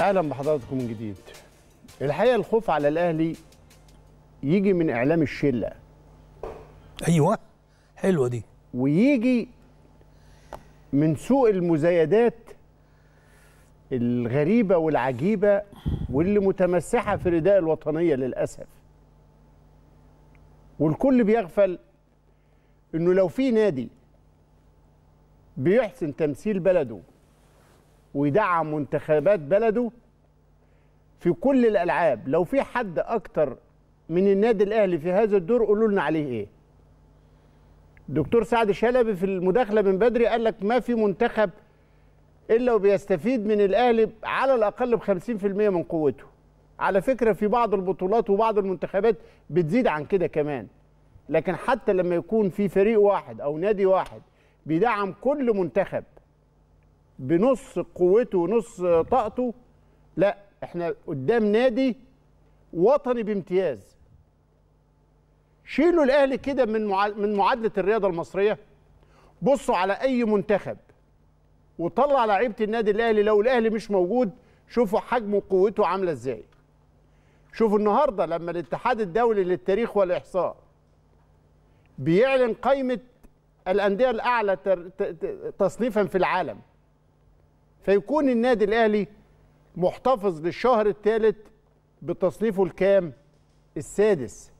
اهلا بحضراتكم من جديد الحقيقه الخوف على الاهلي يجي من اعلام الشله ايوه حلوه دي ويجي من سوء المزايدات الغريبه والعجيبه واللي متمسحه في رداء الوطنيه للاسف والكل بيغفل انه لو في نادي بيحسن تمثيل بلده ويدعم منتخبات بلده في كل الالعاب لو في حد اكتر من النادي الاهلي في هذا الدور قولوا لنا عليه ايه دكتور سعد شلبي في المداخله من بدري قال لك ما في منتخب الا وبيستفيد من الاهلي على الاقل ب 50% من قوته على فكره في بعض البطولات وبعض المنتخبات بتزيد عن كده كمان لكن حتى لما يكون في فريق واحد او نادي واحد بيدعم كل منتخب بنص قوته ونص طاقته لا احنا قدام نادي وطني بامتياز شيلوا الاهلي كده من من معادله الرياضه المصريه بصوا على اي منتخب وطلع لعيبه النادي الاهلي لو الاهلي مش موجود شوفوا حجمه وقوته عامله ازاي شوفوا النهارده لما الاتحاد الدولي للتاريخ والاحصاء بيعلن قائمه الانديه الاعلى تصنيفا في العالم فيكون النادي الاهلي محتفظ للشهر الثالث بتصنيفه الكام السادس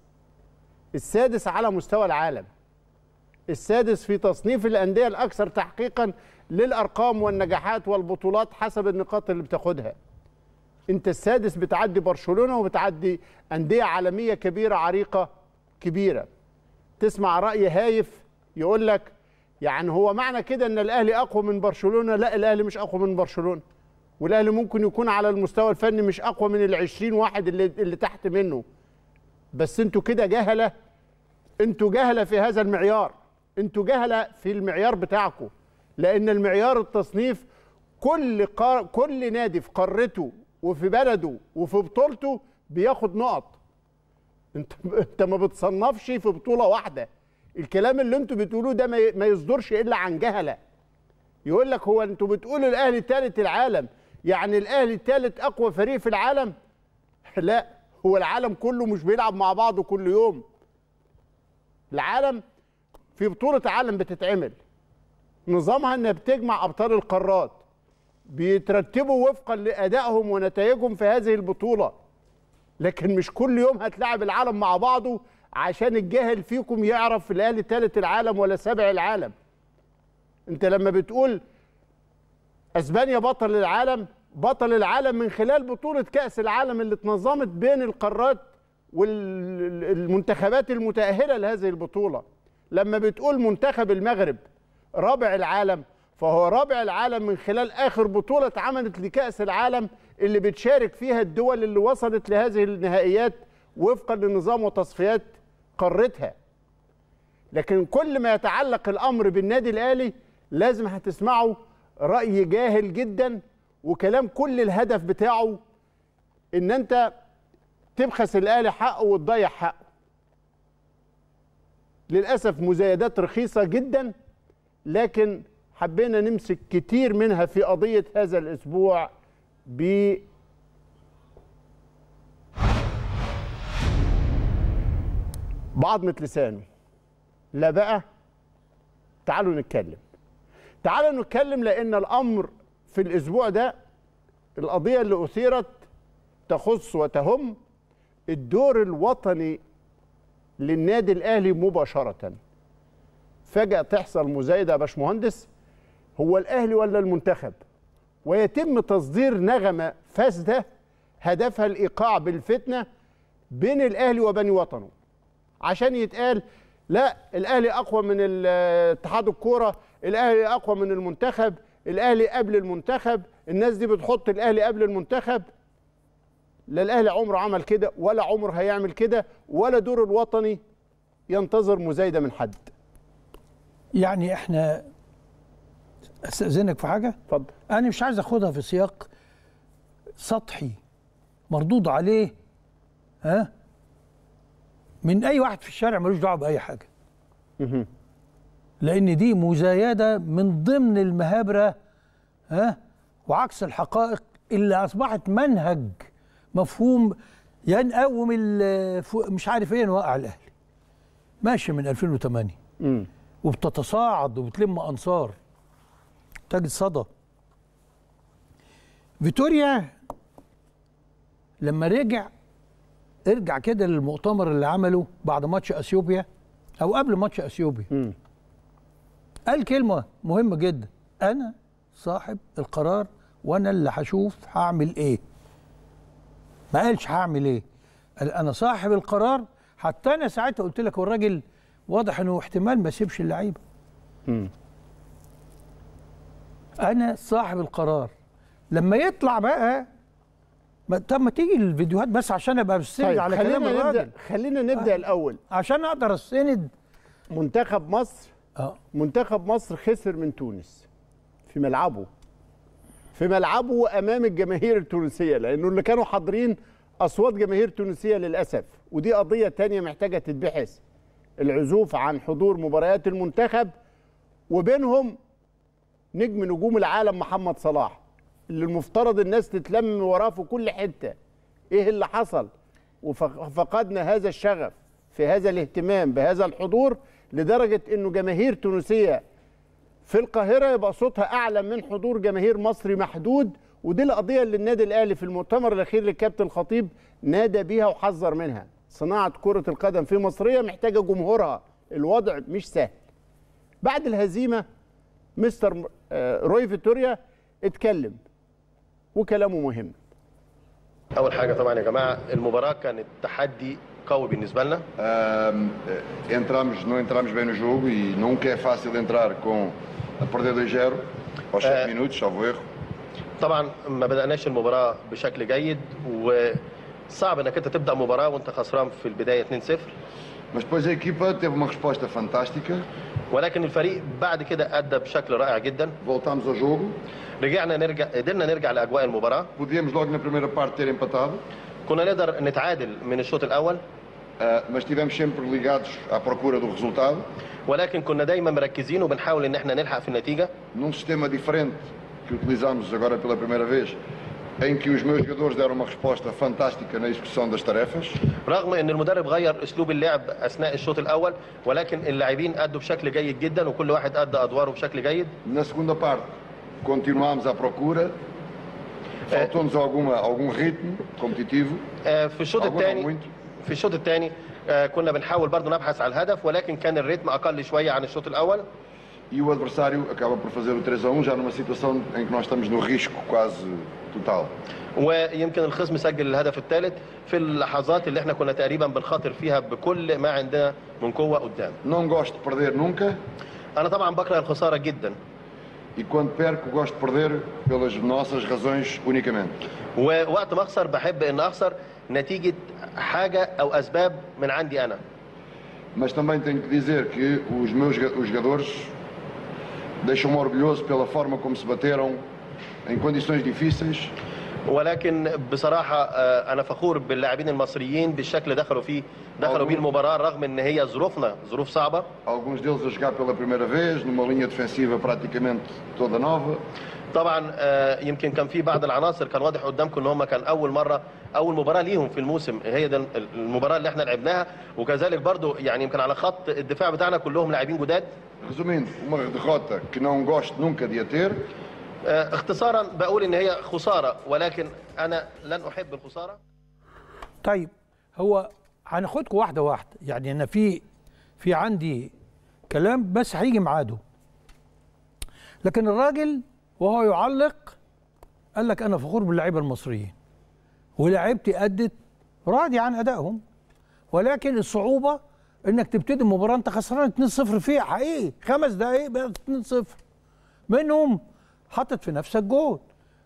السادس على مستوى العالم السادس في تصنيف الانديه الاكثر تحقيقا للارقام والنجاحات والبطولات حسب النقاط اللي بتاخدها انت السادس بتعدي برشلونه وبتعدي انديه عالميه كبيره عريقه كبيره تسمع راي هايف يقول لك يعني هو معنى كده ان الاهلي اقوى من برشلونه لا الاهلي مش اقوى من برشلونه والاهلي ممكن يكون على المستوى الفني مش اقوى من ال 20 واحد اللي اللي تحت منه بس انتوا كده جهله انتوا جهله في هذا المعيار انتوا جهله في المعيار بتاعكم لان المعيار التصنيف كل قار... كل نادي في قارته وفي بلده وفي بطولته بياخد نقط انت انت ما بتصنفش في بطوله واحده الكلام اللي انتوا بتقولوه ده ما يصدرش الا عن جهله يقول لك هو انتوا بتقولوا الاهلي ثالث العالم يعني الاهلي ثالث اقوى فريق في العالم لا هو العالم كله مش بيلعب مع بعضه كل يوم العالم في بطوله عالم بتتعمل نظامها انها بتجمع ابطال القارات بيترتبوا وفقا لادائهم ونتائجهم في هذه البطوله لكن مش كل يوم هتلاعب العالم مع بعضه عشان الجاهل فيكم يعرف الاهلي ثالث العالم ولا سابع العالم انت لما بتقول اسبانيا بطل العالم بطل العالم من خلال بطولة كأس العالم اللي اتنظمت بين القارات والمنتخبات المتأهلة لهذه البطولة لما بتقول منتخب المغرب رابع العالم فهو رابع العالم من خلال آخر بطولة اتعملت لكأس العالم اللي بتشارك فيها الدول اللي وصلت لهذه النهائيات وفقا لنظام وتصفيات قارتها لكن كل ما يتعلق الامر بالنادي الاهلي لازم هتسمعوا راي جاهل جدا وكلام كل الهدف بتاعه ان انت تبخس الاهلي حقه وتضيع حقه للاسف مزايدات رخيصه جدا لكن حبينا نمسك كتير منها في قضيه هذا الاسبوع ب بعضمة لسانه لا بقى تعالوا نتكلم تعالوا نتكلم لأن الأمر في الأسبوع ده القضية اللي أثيرت تخص وتهم الدور الوطني للنادي الأهلي مباشرة فجأة تحصل مزايدة يا باشمهندس هو الأهلي ولا المنتخب ويتم تصدير نغمة فاسدة هدفها الإيقاع بالفتنة بين الأهلي وبني وطنه عشان يتقال لا الاهلي اقوى من اتحاد الكوره الاهلي اقوى من المنتخب الاهلي قبل المنتخب الناس دي بتحط الاهلي قبل المنتخب لا الاهلي عمره عمل كده ولا عمره هيعمل كده ولا دور الوطني ينتظر مزايده من حد يعني احنا استاذنك في حاجه اتفضل انا مش عايز اخدها في سياق سطحي مردود عليه ها من اي واحد في الشارع ملوش دعوه باي حاجه لان دي مزايده من ضمن المهابره ها وعكس الحقائق اللي اصبحت منهج مفهوم ينقوم نقوم مش عارف ايه نوقع الاهلي ماشي من 2008 م. وبتتصاعد وبتلم انصار تجد صدى فيتوريا لما رجع ارجع كده للمؤتمر اللي عمله بعد ماتش اثيوبيا او قبل ماتش اثيوبيا م. قال كلمه مهمه جدا انا صاحب القرار وانا اللي هشوف هعمل ايه ما قالش هعمل ايه قال انا صاحب القرار حتى انا ساعتها قلت لك والراجل واضح انه احتمال ما يسيبش اللعيبه انا صاحب القرار لما يطلع بقى طب ما تيجي الفيديوهات بس عشان ابقى مستند طيب على كلام الراجل نبدأ خلينا نبدا آه. الاول عشان اقدر استند منتخب مصر آه. منتخب مصر خسر من تونس في ملعبه في ملعبه امام الجماهير التونسيه لانه اللي كانوا حاضرين اصوات جماهير تونسيه للاسف ودي قضيه تانية محتاجه تتبحث العزوف عن حضور مباريات المنتخب وبينهم نجم نجوم العالم محمد صلاح اللي المفترض الناس تتلم وراه في كل حته ايه اللي حصل وفقدنا هذا الشغف في هذا الاهتمام بهذا الحضور لدرجه انه جماهير تونسيه في القاهره يبقى صوتها اعلى من حضور جماهير مصري محدود ودي القضيه اللي النادي الاهلي في المؤتمر الاخير للكابتن الخطيب نادى بيها وحذر منها صناعه كره القدم في مصريه محتاجه جمهورها الوضع مش سهل بعد الهزيمه مستر آه، روي فيتوريا اتكلم وكلامه مهم اول حاجه طبعا يا جماعه المباراه كانت تحدي قوي بالنسبه لنا entramos نو entramos بين no jogo نونك اي فاسيل انترار كون بردي دو جيرو او 0 آه. مينوت 7 طبعا ما بدأناش المباراة بشكل جيد و صعب انك انت تبدا مباراه وانت خسران في البدايه 2-0 Mas depois a equipa teve uma resposta fantástica. ولكن الفريق بعد كده ادى بشكل رائع جدا. Voltamos ao jogo. رجعنا نرجع قدرنا نرجع لاجواء المباراه. Podíamos logo na primeira parte ter empatado. كنا نقدر نتعادل من الشوط الاول. mas estivemos sempre ligados à procura do resultado. ولكن كنا دايما مركزين وبنحاول ان احنا نلحق في النتيجه. Num sistema diferente que utilizamos agora pela primeira vez. em que os meus jogadores deram uma resposta fantástica na execução das tarefas. رغم ان المدرب غير اسلوب اللعب اثناء الشوط الاول ولكن اللاعبين ادوا بشكل جيد جدا وكل واحد ادى ادواره بشكل جيد. Na segunda parte continuamos à procura eh، faltou-nos algum algum ritmo competitivo. Eh، في الشوط الثاني في الشوط الثاني كنا بنحاول برضه نبحث عن الهدف ولكن كان الريتم اقل شويه عن الشوط الاول. e o adversário acaba por fazer o 3 a 1 já numa situação em que nós estamos no risco quase total. ويمكن الخصم سجل الهدف الثالث في اللحظات اللي احنا كنا تقريبا بنخاطر فيها بكل ما عندنا من قوه قدام. Não gosto de perder nunca. انا طبعا بكره الخساره جدا. E quando perco gosto de perder pelas nossas razões unicamente. ووقت ما اخسر بحب ان اخسر نتيجه حاجه او اسباب من عندي انا. Mas também tenho que dizer que os meus os jogadores deixam-me um orgulhoso pela forma como se bateram em condições difíceis. ولكن بصراحه آه، انا فخور باللاعبين المصريين بالشكل دخلوا فيه دخلوا بيه المباراه رغم ان هي ظروفنا ظروف صعبه alguns deles a jogar pela primeira vez numa linha defensiva praticamente toda nova طبعا آه، يمكن كان في بعض العناصر كان واضح قدامكم ان هم كان اول مره اول مباراه ليهم في الموسم هي ده المباراه اللي احنا لعبناها وكذلك برضو يعني يمكن على خط الدفاع بتاعنا كلهم لاعبين جداد resumindo, uma derrota que não gosto nunca de a ter. اختصارا بقول ان هي خساره ولكن انا لن احب الخساره. طيب هو هناخدكم واحده واحده يعني انا في في عندي كلام بس هيجي ميعاده. لكن الراجل وهو يعلق قال لك انا فخور باللعيبه المصريين ولاعيبتي ادت راضي عن ادائهم ولكن الصعوبه انك تبتدي المباراه انت خسران 2-0 فيها حقيقي خمس دقائق بقت 2-0 منهم حاطط في نفسك جول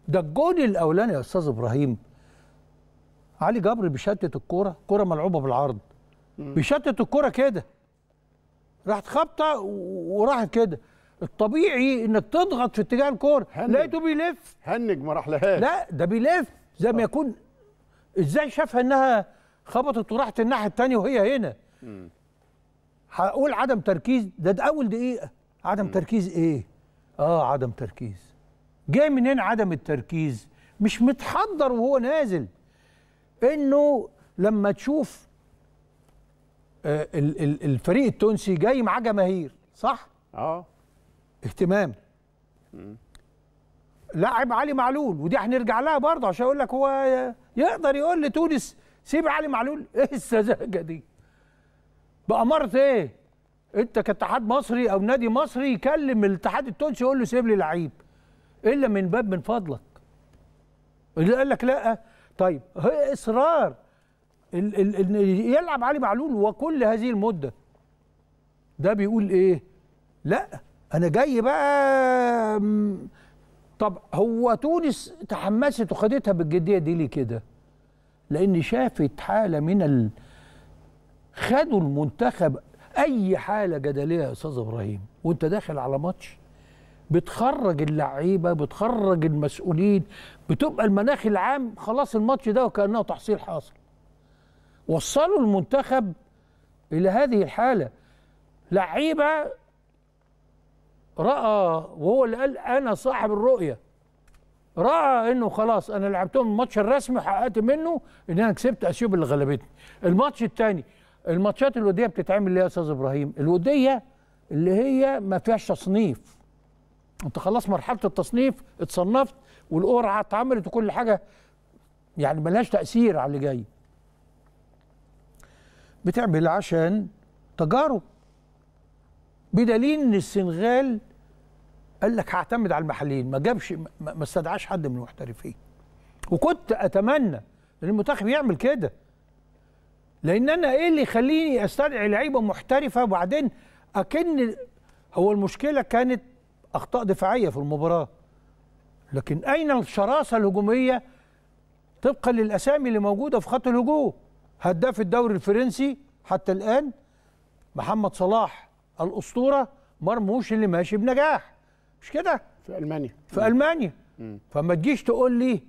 ده الجول الاولاني يا استاذ ابراهيم علي جبر بيشتت الكوره كوره ملعوبه بالعرض بيشتت الكوره كده راحت خبطه وراحت كده الطبيعي انك تضغط في اتجاه الكوره لقيته بيلف هنج ما راحلهاش لا ده بيلف زي ما آه. يكون ازاي شافها انها خبطت وراحت الناحيه الثانيه وهي هنا هقول عدم تركيز ده ده اول دقيقه عدم م. تركيز ايه اه عدم تركيز جاي منين عدم التركيز مش متحضر وهو نازل انه لما تشوف آه الفريق التونسي جاي معاه جماهير صح اه اهتمام م. لاعب علي معلول ودي هنرجع لها برضه عشان اقول لك هو آه، يقدر يقول لتونس سيب علي معلول ايه السذاجه دي باماره ايه انت كاتحاد مصري او نادي مصري يكلم الاتحاد التونسي يقول له سيب لي لعيب الا من باب من فضلك اللي قال لك لا طيب هي اصرار ال ال ال يلعب علي معلول وكل هذه المده ده بيقول ايه لا انا جاي بقى طب هو تونس تحمست وخدتها بالجديه دي ليه كده لان شافت حاله من ال خدوا المنتخب اي حاله جدليه يا استاذ ابراهيم وانت داخل على ماتش بتخرج اللعيبه بتخرج المسؤولين بتبقى المناخ العام خلاص الماتش ده وكانه تحصيل حاصل وصلوا المنتخب الى هذه الحاله لعيبه راى وهو اللي قال انا صاحب الرؤيه راى انه خلاص انا لعبتهم الماتش الرسمي حققت منه ان انا كسبت اثيوبيا اللي غلبتني الماتش الثاني الماتشات الوديه بتتعمل ليه يا استاذ ابراهيم الوديه اللي هي ما فيهاش تصنيف انت خلاص مرحله التصنيف اتصنفت والقرعه اتعملت وكل حاجه يعني ملهاش تاثير على اللي جاي بتعمل عشان تجارب بدليل ان السنغال قال لك هعتمد على المحليين ما جابش ما استدعاش حد من المحترفين وكنت اتمنى ان المنتخب يعمل كده لان انا ايه اللي يخليني استدعي لعيبه محترفه وبعدين اكن هو المشكله كانت اخطاء دفاعيه في المباراه لكن اين الشراسه الهجوميه طبقا للاسامي اللي موجوده في خط الهجوم هداف الدوري الفرنسي حتى الان محمد صلاح الاسطوره مرموش اللي ماشي بنجاح مش كده في المانيا في المانيا مم. فما تجيش تقول لي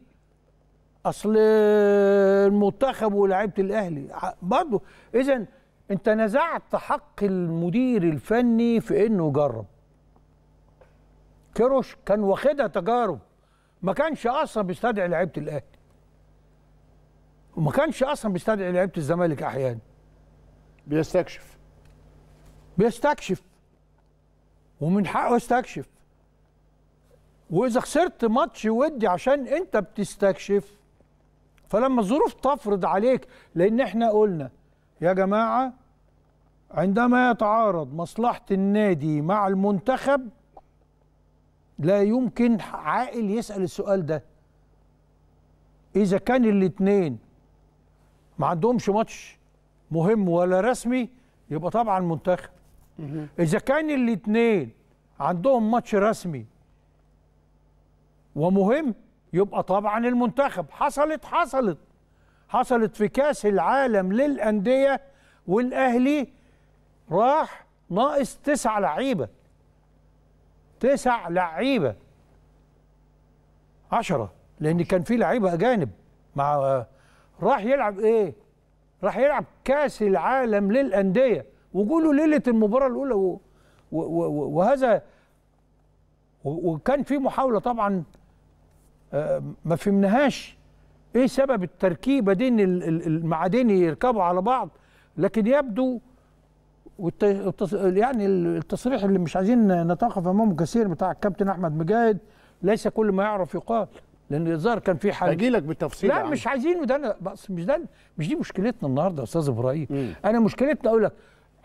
اصل المنتخب ولاعيبه الاهلي برضه اذا انت نزعت حق المدير الفني في انه يجرب كيروش كان واخدها تجارب ما كانش اصلا بيستدعي لعيبه الاهلي وما كانش اصلا بيستدعي لعيبه الزمالك احيانا بيستكشف بيستكشف ومن حقه يستكشف واذا خسرت ماتش ودي عشان انت بتستكشف فلما الظروف تفرض عليك لان احنا قلنا يا جماعه عندما يتعارض مصلحه النادي مع المنتخب لا يمكن عاقل يسال السؤال ده اذا كان الاثنين ما عندهمش ماتش مهم ولا رسمي يبقى طبعا منتخب اذا كان الاثنين عندهم ماتش رسمي ومهم يبقى طبعا المنتخب حصلت حصلت حصلت في كاس العالم للأندية والأهلي راح ناقص تسع لعيبة تسع لعيبة عشرة لأن كان في لعيبة أجانب مع راح يلعب إيه؟ راح يلعب كاس العالم للأندية وقولوا ليلة المباراة الأولى و... و... و... وهذا وكان في محاولة طبعا آه، ما فهمناهاش ايه سبب التركيبه دي ان المعادن يركبوا على بعض لكن يبدو يعني التصريح اللي مش عايزين نتوقف امامه كثير بتاع الكابتن احمد مجاهد ليس كل ما يعرف يقال لان الظاهر كان في حاجه اجي لك بالتفصيل لا مش عايزينه ده انا بس مش ده مش دي مشكلتنا النهارده يا استاذ ابراهيم انا مشكلتنا اقول لك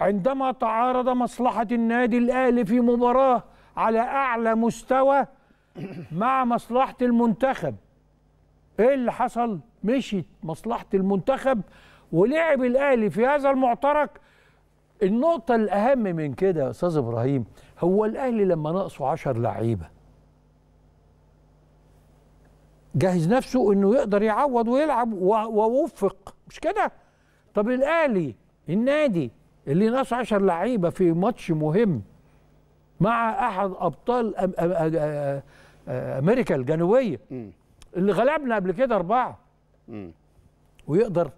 عندما تعارض مصلحه النادي الاهلي في مباراه على اعلى مستوى مع مصلحه المنتخب ايه اللي حصل مشيت مصلحه المنتخب ولعب الاهلي في هذا المعترك النقطه الاهم من كده يا استاذ ابراهيم هو الاهلي لما ناقصه 10 لعيبه جهز نفسه انه يقدر يعوض ويلعب ووفق مش كده طب الاهلي النادي اللي ناقص 10 لعيبه في ماتش مهم مع احد ابطال آه، امريكا الجنوبيه اللي غلبنا قبل كده اربعه ويقدر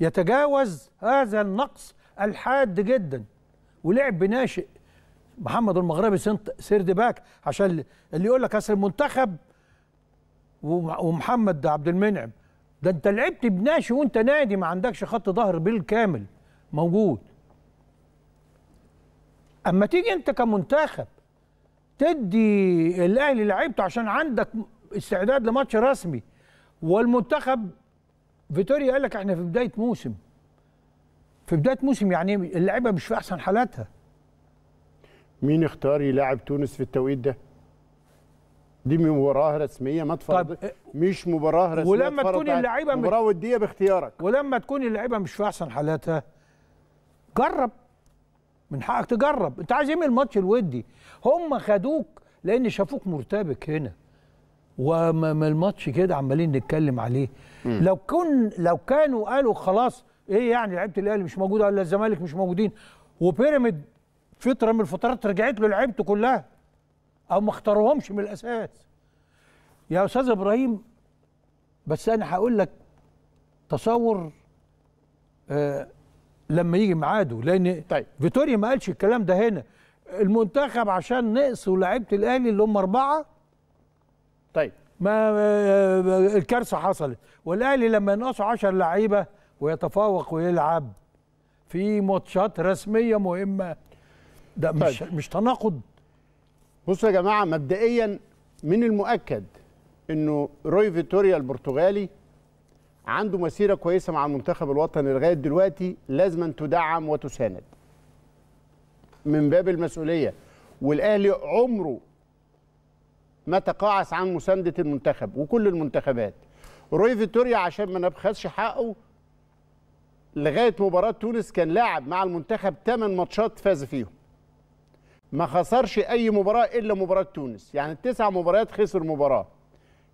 يتجاوز هذا النقص الحاد جدا ولعب بناشئ محمد المغربي سيرد باك عشان اللي يقول لك اصل المنتخب ومحمد عبد المنعم ده انت لعبت بناشئ وانت نادي ما عندكش خط ظهر بالكامل موجود اما تيجي انت كمنتخب تدي الاهلي لعيبته عشان عندك استعداد لماتش رسمي والمنتخب فيتوريا قال لك احنا في بدايه موسم في بدايه موسم يعني اللعيبه مش في احسن حالاتها مين اختار يلاعب تونس في التوقيت ده دي مباراه رسميه ما تفرض طيب مش مباراه رسميه ولما تكون اللعيبه مباراه وديه باختيارك ولما تكون اللعيبه مش في احسن حالاتها جرب من حقك تجرب انت عايز ايه من الماتش الودي هم خدوك لان شافوك مرتبك هنا وما الماتش كده عمالين نتكلم عليه مم. لو كن لو كانوا قالوا خلاص ايه يعني لعيبه الاهلي مش موجوده ولا الزمالك مش موجودين وبيراميد فتره من الفترات رجعت له لعيبته كلها او ما اختاروهمش من الاساس يا استاذ ابراهيم بس انا هقول لك تصور آه لما يجي ميعاده لان طيب. فيتوريا ما قالش الكلام ده هنا المنتخب عشان نقصوا لعيبه الاهلي اللي هم اربعه طيب ما الكارثه حصلت والاهلي لما ينقصوا 10 لعيبه ويتفوق ويلعب في ماتشات رسميه مهمه ده طيب. مش مش تناقض بصوا يا جماعه مبدئيا من المؤكد انه روي فيتوريا البرتغالي عنده مسيره كويسه مع المنتخب الوطني لغايه دلوقتي لازم تدعم وتساند من باب المسؤوليه والاهلي عمره ما تقاعس عن مسانده المنتخب وكل المنتخبات روي فيتوريا عشان ما نبخسش حقه لغايه مباراه تونس كان لاعب مع المنتخب 8 ماتشات فاز فيهم ما خسرش اي مباراه الا مباراه تونس يعني التسع مباريات خسر مباراه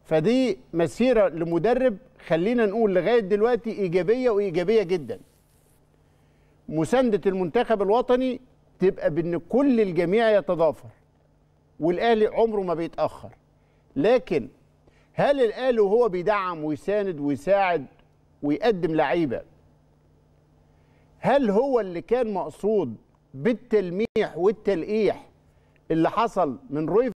فدي مسيرة لمدرب خلينا نقول لغاية دلوقتي إيجابية وإيجابية جدا مساندة المنتخب الوطني تبقى بأن كل الجميع يتضافر والأهلي عمره ما بيتأخر لكن هل الأهلي وهو بيدعم ويساند ويساعد ويقدم لعيبة هل هو اللي كان مقصود بالتلميح والتلقيح اللي حصل من روي